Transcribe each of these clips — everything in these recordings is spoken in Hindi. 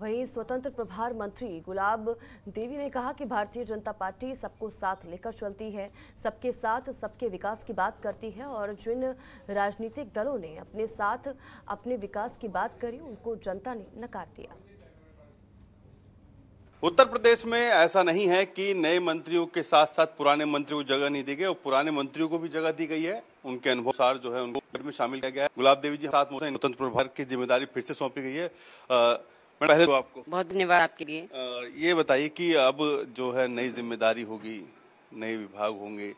वहीं स्वतंत्र प्रभार मंत्री गुलाब देवी ने कहा कि भारतीय जनता पार्टी सबको साथ लेकर चलती है सबके साथ सबके विकास की बात करती है और जिन राजनीतिक दलों ने अपने साथ अपने विकास की बात करी उनको जनता ने नकार दिया उत्तर प्रदेश में ऐसा नहीं है कि नए मंत्रियों के साथ साथ पुराने मंत्रियों को जगह नहीं दी गई और पुराने मंत्रियों को भी जगह दी गई है उनके अनुसार जो है उनको में शामिल किया गया है गुलाब देवी जी साथ स्वतंत्र प्रभार की जिम्मेदारी फिर से सौंपी गई है पहले तो आपको बहुत धन्यवाद आपके लिए आ, ये बताइए कि अब जो है नई जिम्मेदारी होगी नए विभाग होंगे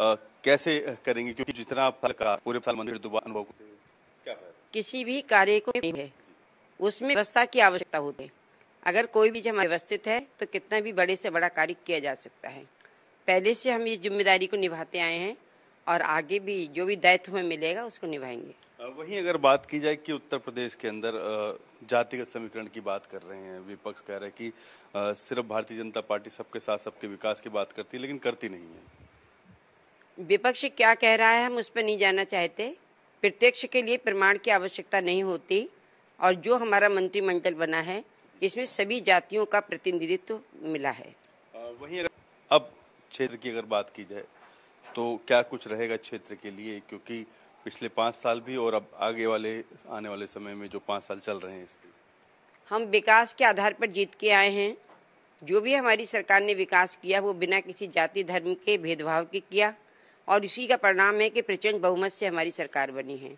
आ, कैसे करेंगे क्योंकि जितना फल का पूरे साल मंदिर है? किसी भी कार्य को है उसमें व्यवस्था की आवश्यकता होती है अगर कोई भी जमा व्यवस्थित है तो कितना भी बड़े से बड़ा कार्य किया जा सकता है पहले से हम इस जिम्मेदारी को निभाते आए हैं और आगे भी जो भी दायित्व में मिलेगा उसको निभाएंगे वहीं अगर बात की जाए कि उत्तर प्रदेश के अंदर जातिगत समीकरण की बात कर रहे हैं विपक्ष कह रहे हैं कि सिर्फ भारतीय जनता पार्टी सबके साथ सबके विकास की बात करती है लेकिन करती नहीं है विपक्ष क्या कह रहा है हम उस पर नहीं जाना चाहते प्रत्यक्ष के लिए प्रमाण की आवश्यकता नहीं होती और जो हमारा मंत्रिमंडल बना है इसमें सभी जातियों का प्रतिनिधित्व मिला है वहीं अब क्षेत्र की अगर बात की जाए तो क्या कुछ रहेगा क्षेत्र के लिए क्योंकि पिछले पाँच साल भी और अब आगे वाले आने वाले समय में जो पाँच साल चल रहे हैं इसके हम विकास के आधार पर जीत के आए हैं जो भी हमारी सरकार ने विकास किया वो बिना किसी जाति धर्म के भेदभाव के किया और इसी का परिणाम है कि प्रचंड बहुमत से हमारी सरकार बनी है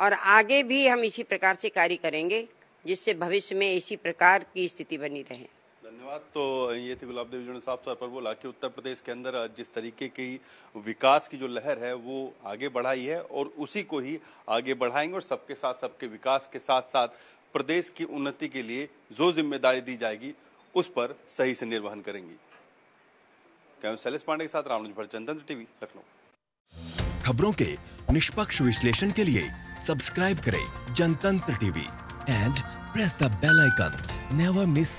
और आगे भी हम इसी प्रकार से कार्य करेंगे जिससे भविष्य में इसी प्रकार की स्थिति बनी रहे बात तो ये थी गुलाब देवी जी ने साफ तौर पर बोला कि उत्तर प्रदेश के अंदर जिस तरीके की विकास की जो लहर है वो आगे बढ़ाई है और उसी को ही आगे बढ़ाएंगे और सबके साथ सबके विकास के साथ साथ प्रदेश की उन्नति के लिए जो जिम्मेदारी दी जाएगी उस पर सही से निर्वहन करेंगी कैमरा शैलेश पांडे के साथ रामनुज भरचंदन टीवी लखनऊ खबरों के निष्पक्ष विश्लेषण के लिए सब्सक्राइब करें Jantantra TV and press the bell icon never miss